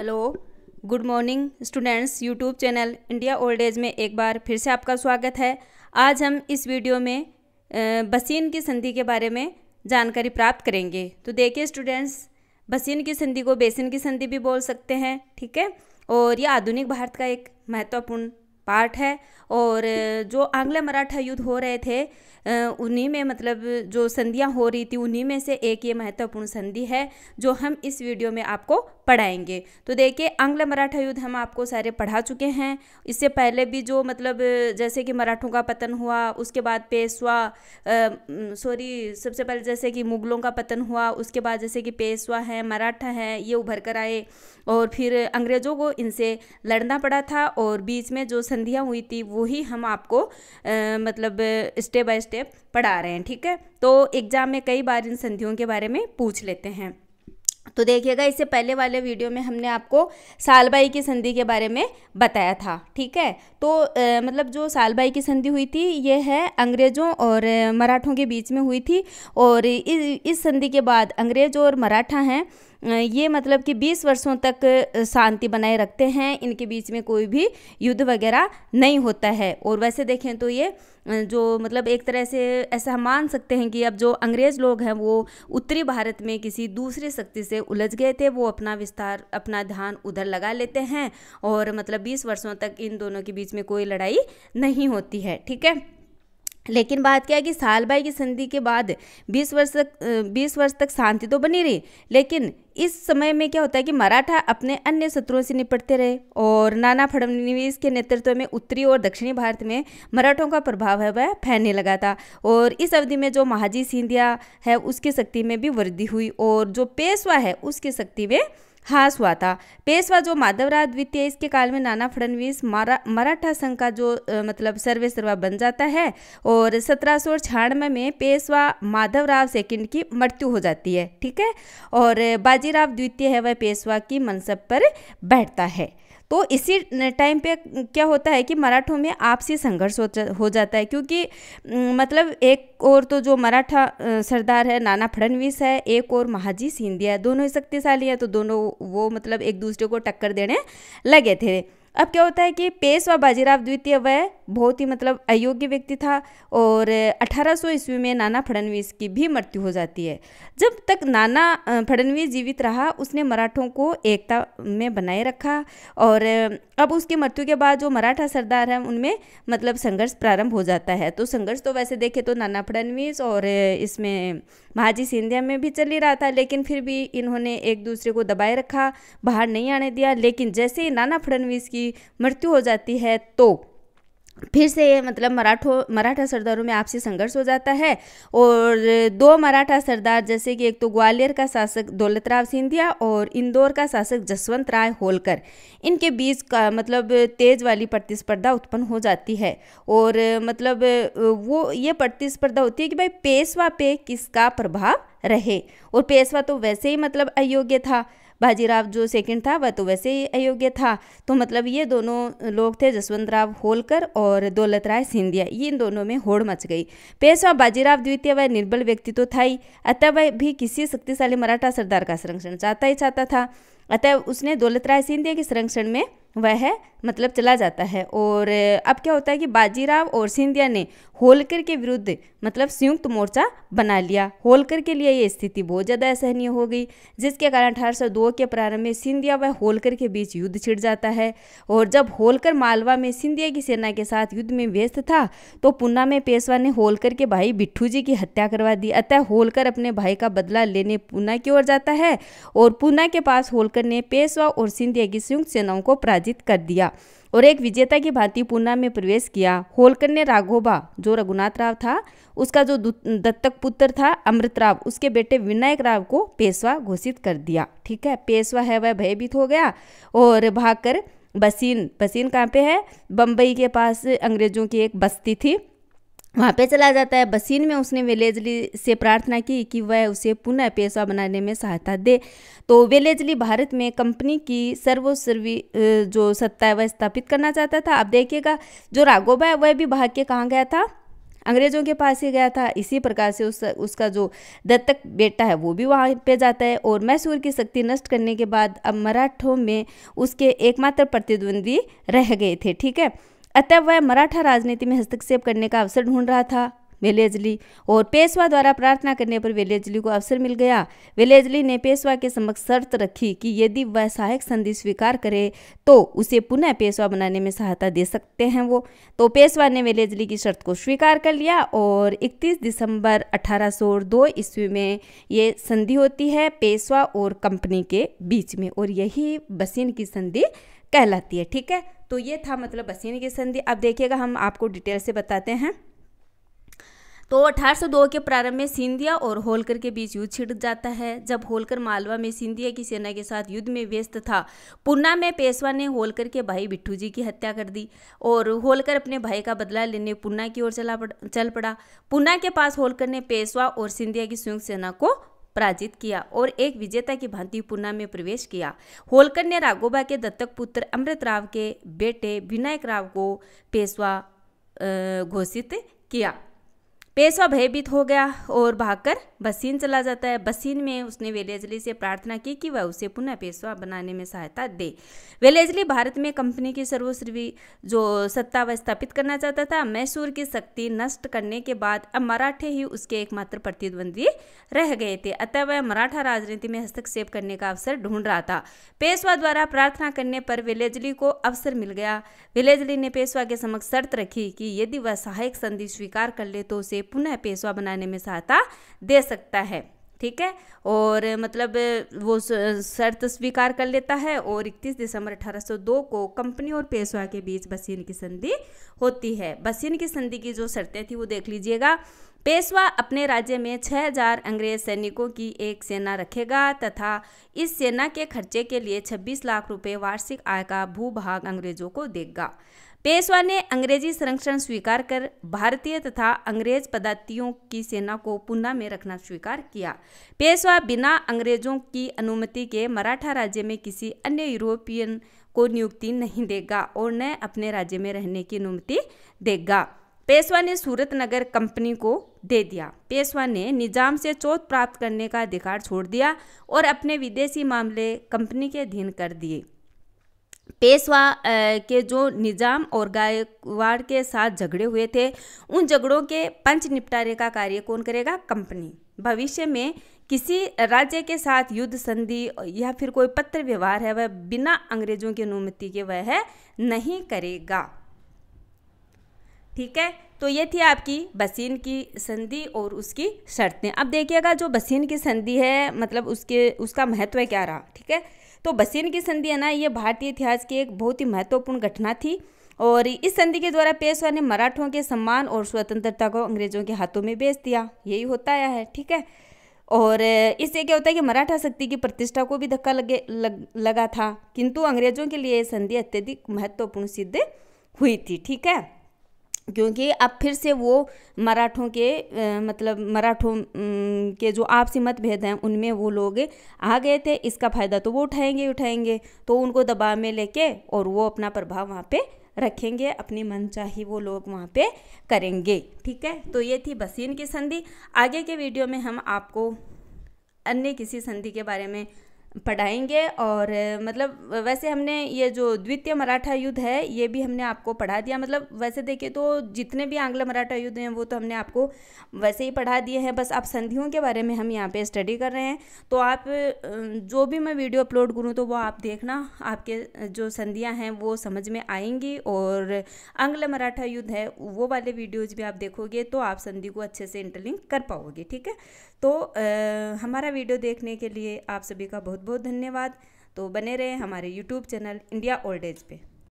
hello good morning students YouTube channel India old age में एक बार फिर से आपका स्वागत है आज हम इस वीडियो में बसीन की संधि के बारे में जानकारी प्राप्त करेंगे तो देखिए स्टूडेंट्स बसीन की संधि को बेसिन की संधि भी बोल सकते हैं ठीक है और यह आधुनिक भारत का एक महत्वपूर्ण पार्ट है और जो आंग्ला मराठा युद्ध हो रहे थे उन्हीं में मतलब जो संधियाँ हो रही थी उन्हीं में से एक ये महत्वपूर्ण संधि है जो हम इस वीडियो में आपको पढ़ाएंगे तो देखिए आंग्ला मराठा युद्ध हम आपको सारे पढ़ा चुके हैं इससे पहले भी जो मतलब जैसे कि मराठों का पतन हुआ उसके बाद पेशवा सॉरी सबसे पहले जैसे कि मुगलों का पतन हुआ उसके बाद जैसे कि पेशवा हैं मराठा हैं ये उभर कर आए और फिर अंग्रेज़ों को इनसे लड़ना पड़ा था और बीच में जो संधियाँ हुई थी वही हम आपको आ, मतलब स्टेप बाय स्टेप पढ़ा रहे हैं ठीक है तो एग्ज़ाम में कई बार इन संधियों के बारे में पूछ लेते हैं तो देखिएगा इससे पहले वाले वीडियो में हमने आपको सालबाई की संधि के बारे में बताया था ठीक है तो आ, मतलब जो सालबाई की संधि हुई थी ये है अंग्रेज़ों और मराठों के बीच में हुई थी और इस इस संधि के बाद अंग्रेज और मराठा हैं ये मतलब कि 20 वर्षों तक शांति बनाए रखते हैं इनके बीच में कोई भी युद्ध वगैरह नहीं होता है और वैसे देखें तो ये जो मतलब एक तरह से ऐसा हम मान सकते हैं कि अब जो अंग्रेज़ लोग हैं वो उत्तरी भारत में किसी दूसरी शक्ति से उलझ गए थे वो अपना विस्तार अपना ध्यान उधर लगा लेते हैं और मतलब बीस वर्षों तक इन दोनों के बीच में कोई लड़ाई नहीं होती है ठीक है लेकिन बात क्या है कि भाई की संधि के बाद 20 वर्ष तक बीस वर्ष तक शांति तो बनी रही लेकिन इस समय में क्या होता है कि मराठा अपने अन्य शत्रुओं से निपटते रहे और नाना फडणवीस के नेतृत्व में उत्तरी और दक्षिणी भारत में मराठों का प्रभाव है वह फैलने लगा था और इस अवधि में जो महाजी सिंधिया है उसकी शक्ति में भी वृद्धि हुई और जो पेशवा है उसकी शक्ति में हास हुआ था पेशवा जो माधवराव द्वितीय इसके काल में नाना फडणवीस मराठा संघ का जो आ, मतलब सर्वे सर्वा बन जाता है और सत्रह सौ छियानवे में पेशवा माधवराव सेकंड की मृत्यु हो जाती है ठीक है और बाजीराव द्वितीय है वह पेशवा की मनसब पर बैठता है तो इसी टाइम पे क्या होता है कि मराठों में आपसी संघर्ष हो जाता है क्योंकि मतलब एक और तो जो मराठा सरदार है नाना फडनवीस है एक और महाजी सिंधिया दोनों ही शक्तिशाली हैं तो दोनों वो मतलब एक दूसरे को टक्कर देने लगे थे अब क्या होता है कि पेशवा बाजीराव द्वितीय वह बहुत ही मतलब अयोग्य व्यक्ति था और 1800 ईस्वी में नाना फडणवीस की भी मृत्यु हो जाती है जब तक नाना फडणवीस जीवित रहा उसने मराठों को एकता में बनाए रखा और अब उसकी मृत्यु के बाद जो मराठा सरदार हैं उनमें मतलब संघर्ष प्रारंभ हो जाता है तो संघर्ष तो वैसे देखे तो नाना फडणवीस और इसमें महाजी सिंधिया में भी चल ही रहा था लेकिन फिर भी इन्होंने एक दूसरे को दबाए रखा बाहर नहीं आने दिया लेकिन जैसे ही नाना फडणवीस की की मृत्यु हो जाती है तो फिर से मतलब मराठो मराठा सरदारों में आपसी संघर्ष हो जाता है और दो मराठा सरदार जैसे कि एक तो ग्वालियर का शासक दौलतराव सिंधिया और इंदौर का शासक जसवंत राय होलकर इनके बीच का मतलब तेज वाली प्रतिस्पर्धा उत्पन्न हो जाती है और मतलब वो ये प्रतिस्पर्धा होती है कि भाई पेशवा पे किसका प्रभाव रहे और पेशवा तो वैसे ही मतलब अयोग्य था बाजीराव जो सेकंड था वह तो वैसे ही अयोग्य था तो मतलब ये दोनों लोग थे जसवंत राव होलकर और दौलत राय सिंधिया इन दोनों में होड़ मच गई पेशवा बाजीराव द्वितीय वह निर्बल व्यक्ति तो था ही अतः वह भी किसी शक्तिशाली मराठा सरदार का संरक्षण चाहता ही चाहता था अतः उसने दौलत राय सिंधिया के संरक्षण में वह मतलब चला जाता है और अब क्या होता है कि बाजीराव और सिंधिया ने होलकर के विरुद्ध मतलब संयुक्त मोर्चा बना लिया होलकर के लिए ये स्थिति बहुत ज़्यादा असहनीय हो गई जिसके कारण अठारह के प्रारंभ में सिंधिया व होलकर के बीच युद्ध छिड़ जाता है और जब होलकर मालवा में सिंधिया की सेना के साथ युद्ध में व्यस्त था तो पुना में पेशवा ने होलकर के भाई बिट्ठू जी की हत्या करवा दी अतः होलकर अपने भाई का बदला लेने पूना की ओर जाता है और पूना के पास होलकर ने पेशवा और सिंधिया की संयुक्त सेनाओं को पराजित पराजित कर दिया और एक विजेता की भांति पूना में प्रवेश किया होलकर ने राघोबा जो रघुनाथ राव था उसका जो दत्तक पुत्र था अमृत राव उसके बेटे विनायक राव को पेशवा घोषित कर दिया ठीक है पेशवा है वह भयभीत हो गया और भागकर बसीन बसीन कहाँ पे है बम्बई के पास अंग्रेजों की एक बस्ती थी वहाँ पे चला जाता है बसीन में उसने वेलेजली से प्रार्थना की कि वह उसे पुनः पेशवा बनाने में सहायता दे तो वेलेजली भारत में कंपनी की सर्वोसर्वी जो सत्ता है वह स्थापित करना चाहता था अब देखिएगा जो राघोबा है वह भी भाग के कहाँ गया था अंग्रेजों के पास ही गया था इसी प्रकार से उस उसका जो दत्तक बेटा है वो भी वहाँ पे जाता है और मैसूर की शक्ति नष्ट करने के बाद अब मराठों में उसके एकमात्र प्रतिद्वंद्वी रह गए थे ठीक है अतः वह मराठा राजनीति में हस्तक्षेप करने का अवसर ढूंढ रहा था वेलेजली और पेशवा द्वारा प्रार्थना करने पर वेलेजली को अवसर मिल गया वेलेजली ने पेशवा के समक्ष शर्त रखी कि यदि वह सहायक संधि स्वीकार करे तो उसे पुनः पेशवा बनाने में सहायता दे सकते हैं वो तो पेशवा ने वेलेजली की शर्त को स्वीकार कर लिया और 31 दिसंबर 1802 ईस्वी में ये संधि होती है पेशवा और कंपनी के बीच में और यही बसीन की संधि कहलाती है ठीक है तो ये था मतलब बसीन की संधि अब देखिएगा हम आपको डिटेल से बताते हैं तो 1802 के प्रारंभ में सिंधिया और होलकर के बीच युद्ध छिड़ जाता है जब होलकर मालवा में सिंधिया की सेना के साथ युद्ध में व्यस्त था पुना में पेशवा ने होलकर के भाई बिट्ठू जी की हत्या कर दी और होलकर अपने भाई का बदला लेने पुना की ओर चला पड़, चल पड़ा पुना के पास होलकर ने पेशवा और सिंधिया की संयुक्त सेना को पराजित किया और एक विजेता की भांति पूना में प्रवेश किया होलकर ने राघोबा के दत्तक पुत्र अमृत राव के बेटे विनायक राव को पेशवा घोषित किया पेशवा भयभीत हो गया और भागकर बसीन चला जाता है बसीन में उसने वेलेजली से प्रार्थना की कि वह उसे पुनः पेशवा बनाने में सहायता दे वेलेजली भारत में कंपनी की सर्वश्री जो सत्ता वह स्थापित करना चाहता था मैसूर की शक्ति नष्ट करने के बाद अब मराठे ही उसके एकमात्र प्रतिद्वंदी रह गए थे अतः वह मराठा राजनीति में हस्तक्षेप करने का अवसर ढूंढ रहा था पेशवा द्वारा प्रार्थना करने पर विलेजली को अवसर मिल गया विलेजली ने पेशवा के समक्ष शर्त रखी कि यदि वह सहायक संधि स्वीकार कर ले तो उसे पुनः पेशवा बनाने में सहायता दे सकता है ठीक है और मतलब वो शर्त स्वीकार कर लेता है और 31 दिसंबर 1802 को कंपनी और पेशवा के बीच बसीन की संधि होती है बसीन की संधि की जो शर्तें थी वो देख लीजिएगा पेशवा अपने राज्य में 6000 अंग्रेज सैनिकों की एक सेना रखेगा तथा इस सेना के खर्चे के लिए 26 लाख रुपए वार्षिक आय का भूभाग अंग्रेजों को देगा पेशवा ने अंग्रेजी संरक्षण स्वीकार कर भारतीय तथा अंग्रेज पदातियों की सेना को पुना में रखना स्वीकार किया पेशवा बिना अंग्रेजों की अनुमति के मराठा राज्य में किसी अन्य यूरोपियन को नियुक्ति नहीं देगा और न अपने राज्य में रहने की अनुमति देगा पेशवा ने सूरत नगर कंपनी को दे दिया पेशवा ने निजाम से चोट प्राप्त करने का अधिकार छोड़ दिया और अपने विदेशी मामले कंपनी के अधीन कर दिए पेशवा के जो निजाम और गायकवाड़ के साथ झगड़े हुए थे उन झगड़ों के पंच निपटारे का कार्य कौन करेगा कंपनी भविष्य में किसी राज्य के साथ युद्ध संधि या फिर कोई पत्र व्यवहार है वह बिना अंग्रेजों की अनुमति के वह नहीं करेगा ठीक है तो ये थी आपकी बसीन की संधि और उसकी शर्तें अब देखिएगा जो बसीन की संधि है मतलब उसके उसका महत्व क्या रहा ठीक है तो बसेन की संधि है ना ये भारतीय इतिहास की एक बहुत ही महत्वपूर्ण घटना थी और इस संधि के द्वारा पेशवा ने मराठों के सम्मान और स्वतंत्रता को अंग्रेजों के हाथों में बेच दिया यही होता आया है ठीक है और इससे क्या होता है कि मराठा शक्ति की प्रतिष्ठा को भी धक्का लगे लग, लगा था किंतु अंग्रेजों के लिए संधि अत्यधिक महत्वपूर्ण सिद्ध हुई थी ठीक है क्योंकि अब फिर से वो मराठों के आ, मतलब मराठों के जो आपसी मतभेद हैं उनमें वो लोग आ गए थे इसका फ़ायदा तो वो उठाएंगे उठाएंगे तो उनको दबाव में लेके और वो अपना प्रभाव वहाँ पे रखेंगे अपनी मनचाही वो लोग वहाँ पे करेंगे ठीक है तो ये थी बसीन की संधि आगे के वीडियो में हम आपको अन्य किसी संधि के बारे में पढ़ाएंगे और मतलब वैसे हमने ये जो द्वितीय मराठा युद्ध है ये भी हमने आपको पढ़ा दिया मतलब वैसे देखिए तो जितने भी आंग्ल मराठा युद्ध हैं वो तो हमने आपको वैसे ही पढ़ा दिए हैं बस आप संधियों के बारे में हम यहाँ पे स्टडी कर रहे हैं तो आप जो भी मैं वीडियो अपलोड करूँ तो वो आप देखना आपके जो संधियाँ हैं वो समझ में आएंगी और आंग्ल मराठा युद्ध है वो वाले वीडियोज़ भी आप देखोगे तो आप संधि को अच्छे से इंटरलिंक कर पाओगे ठीक है तो हमारा वीडियो देखने के लिए आप सभी का बहुत बहुत बहुत धन्यवाद तो बने रहे हमारे YouTube channel India old age पे